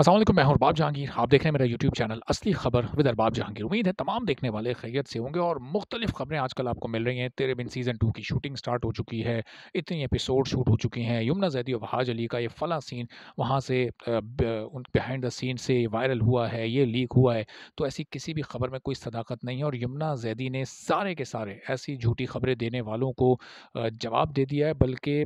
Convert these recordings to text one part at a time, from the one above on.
असलम मैं अरबाब जहांगीर आप देख रहे हैं मेरा यूट्यूब चैनल असली खबर विद अरबाब जहांगीर उम्मीद है तमाम देखने वाले खैरियत से होंगे और मुख्तलिफ खबरें आजकल आपको मिल रही हैं तेरे बिन सीज़न टू की शूटिंग स्टार्ट हो चुकी है इतनी एपिसोड शूट हो चुकी हैं यमुना जैदी और वहाज अली का ये फ़ला सीन वहाँ से उन बिहड द सीन से वायरल हुआ है ये लीक हुआ है तो ऐसी किसी भी खबर में कोई सदाकत नहीं है और यमुना जैदी ने सारे के सारे ऐसी झूठी खबरें देने वालों को जवाब दे दिया है बल्कि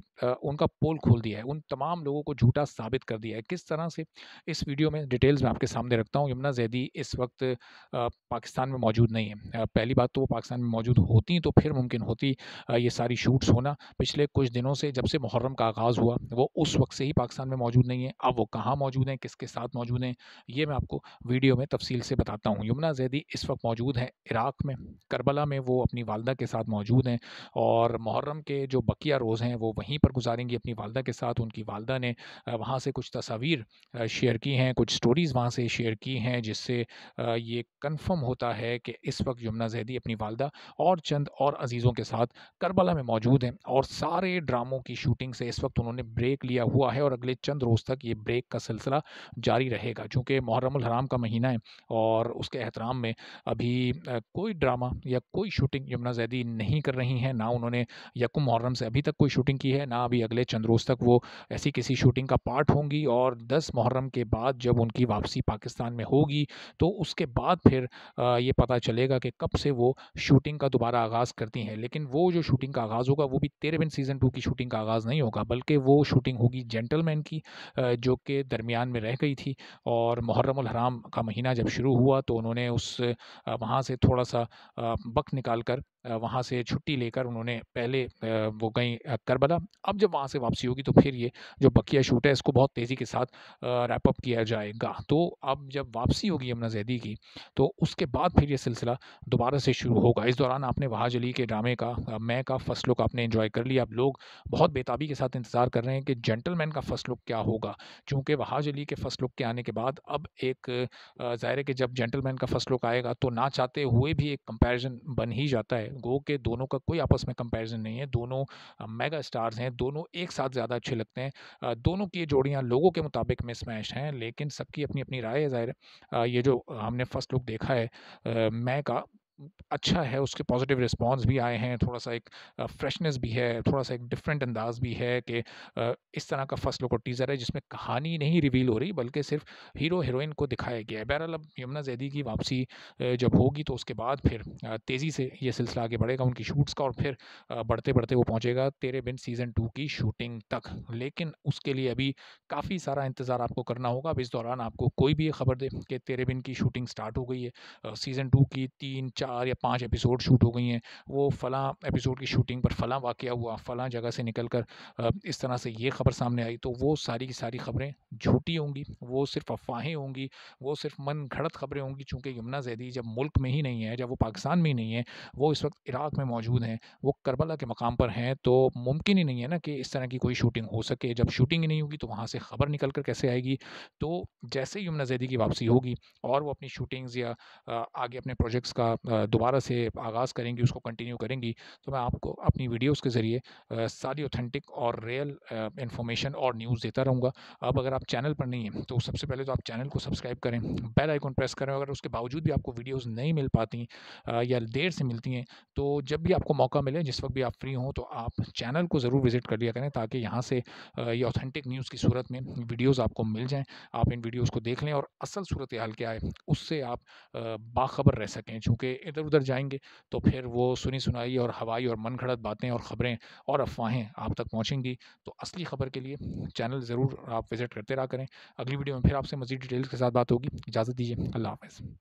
उनका पोल खोल दिया है उन तमाम लोगों को झूठा साबित कर दिया है किस तरह से इस वीडियो में डिटेल्स में आपके सामने रखता हूँ यमुना जैदी इस वक्त पाकिस्तान में मौजूद नहीं है पहली बात तो वो पाकिस्तान में मौजूद होती तो फिर मुमकिन होती ये सारी शूट्स होना पिछले कुछ दिनों से जब से मुहर्रम का आगाज़ हुआ वो उस वक्त से ही पाकिस्तान में मौजूद नहीं है अब वो कहाँ मौजूद हैं किसके साथ मौजूद हैं ये मैं आपको वीडियो में तफसील से बताता हूँ यमुना जैदी इस वक्त मौजूद है इराक़ में करबला में वो अपनी वालदा के साथ मौजूद हैं और मुहर्रम के जो बकिया रोज़ हैं वो वहीं पर गुजारेंगी अपनी वालदा के साथ उनकी वालदा ने वहाँ से कुछ तस्वीर शेयर की की हैं कुछ स्टोरीज़ वहाँ से शेयर की हैं जिससे ये कंफर्म होता है कि इस वक्त यमुना जैदी अपनी वालदा और चंद और अजीज़ों के साथ करबला में मौजूद हैं और सारे ड्रामों की शूटिंग से इस वक्त उन्होंने ब्रेक लिया हुआ है और अगले चंद रोज़ तक ये ब्रेक का सिलसिला जारी रहेगा चूँकि मुहरमल हराम का महीना है और उसके एहतराम में अभी कोई ड्रामा या कोई शूटिंग यमुना जैदी नहीं कर रही हैं ना उन्होंने यकुम मुहर्रम से अभी तक कोई शूटिंग की है ना अभी अगले चंद रोज़ तक वो ऐसी किसी शूटिंग का पार्ट होंगी और दस मुहर्रम के बाद बाद जब उनकी वापसी पाकिस्तान में होगी तो उसके बाद फिर ये पता चलेगा कि कब से वो शूटिंग का दोबारा आगाज़ करती हैं लेकिन वो जो शूटिंग का आगाज़ होगा वो भी तेरे बिन सीज़न टू की शूटिंग का आगाज़ नहीं होगा बल्कि वो शूटिंग होगी जेंटलमैन की जो कि दरमियान में रह गई थी और मुहर्रम हराम का महीना जब शुरू हुआ तो उन्होंने उस वहाँ से थोड़ा सा वक्त निकाल कर वहाँ से छुट्टी लेकर उन्होंने पहले वो गई करबला अब जब वहाँ से वापसी होगी तो फिर ये जो बकिया शूट है इसको बहुत तेज़ी के साथ रैपअप किया जाएगा तो अब जब वापसी होगी यमुना जैदी की तो उसके बाद फिर ये सिलसिला दोबारा से शुरू होगा इस दौरान आपने वहाज अली के ड्रामे का मैं का फर्स्ट लुक आपने इन्जॉय कर लिया अब लोग बहुत बेताबी के साथ इंतज़ार कर रहे हैं कि जेंटलमैन का फर्स्ट लुक क्या होगा चूँकि वहाज अली के फर्स्ट लुक के आने के बाद अब एक ज़ाहिर है कि जब जेंटलमैन का फर्स्ट लुक आएगा तो ना चाहते हुए भी एक कंपेरिज़न बन ही जाता है गो के दोनों का कोई आपस में कंपैरिजन नहीं है दोनों मेगा स्टार्स हैं दोनों एक साथ ज़्यादा अच्छे लगते हैं दोनों की जोड़ियाँ लोगों के मुताबिक मिसमैश हैं लेकिन सबकी अपनी अपनी राय है ज़ाहिर ये जो हमने फर्स्ट लुक देखा है मैं का अच्छा है उसके पॉजिटिव रिस्पॉन्स भी आए हैं थोड़ा सा एक फ्रेशनेस भी है थोड़ा सा एक डिफरेंट अंदाज भी है कि इस तरह का फर्स्ट लुक और टीज़र है जिसमें कहानी नहीं रिवील हो रही बल्कि सिर्फ हीरो हीरोइन को दिखाया गया है बहरहाल अब यमुना जैदी की वापसी जब होगी तो उसके बाद फिर तेज़ी से ये सिलसिला आगे बढ़ेगा उनकी शूट्स का और फिर बढ़ते बढ़ते वो पहुँचेगा तेरे बिन सीज़न टू की शूटिंग तक लेकिन उसके लिए अभी काफ़ी सारा इंतज़ार आपको करना होगा अब इस दौरान आपको कोई भी खबर दे कि तेरे बिन की शूटिंग स्टार्ट हो गई है सीज़न टू की तीन चार चार या पाँच एपिसोड शूट हो गई हैं वो फ़लाँ एपिसोड की शूटिंग पर फ़लाँ वाक़ हुआ फ़लाँ जगह से निकल कर इस तरह से ये ख़बर सामने आई तो वो सारी की सारी ख़बरें झूठी होंगी वो सिर्फ अफवाहें होंगी वो सिर्फ मन घड़त ख़बरें होंगी चूँकि यमुना जैदी जब मुल्क में ही नहीं है जब वो पाकिस्तान में ही नहीं है वो इस वक्त इराक़ में मौजूद हैं वो करबला के मकाम पर हैं तो मुमकिन ही नहीं है ना कि इस तरह की कोई शूटिंग हो सके जब शूटिंग ही नहीं होगी तो वहाँ से ख़बर निकल कर कैसे आएगी तो जैसे ही यमुना जैदी की वापसी होगी और वो अपनी शूटिंग्स या आगे अपने प्रोजेक्ट्स का दोबारा से आगाज़ करेंगी उसको कंटिन्यू करेंगी तो मैं आपको अपनी वीडियोस के ज़रिए सारी ऑथेंटिक और रियल इन्फॉर्मेशन और न्यूज़ देता रहूँगा अब अगर आप चैनल पर नहीं हैं तो सबसे पहले तो आप चैनल को सब्सक्राइब करें बेल आइकॉन प्रेस करें अगर उसके बावजूद भी आपको वीडियोज़ नहीं मिल पाती या देर से मिलती हैं तो जब भी आपको मौका मिले जिस वक्त भी आप फ्री हों तो आप चैनल को ज़रूर विज़िट कर लिया करें ताकि यहाँ से ये ऑथेंटिक न्यूज़ की सूरत में वीडियोज़ आपको मिल जाएँ आप इन वीडियोज़ को देख लें और असल सूरत हाल क्या है उससे आप बाखबर रह सकें चूँकि इधर उधर जाएंगे तो फिर वो सुनी सुनाई और हवाई और मन घड़त बातें और ख़बरें और अफवाहें आप तक पहुँचेंगी तो असली खबर के लिए चैनल ज़रूर आप विज़िट करते रहा करें अगली वीडियो में फिर आपसे मज़ीद डिटेल्स के साथ बात होगी इजाज़त दीजिए अल्लाह हाफ़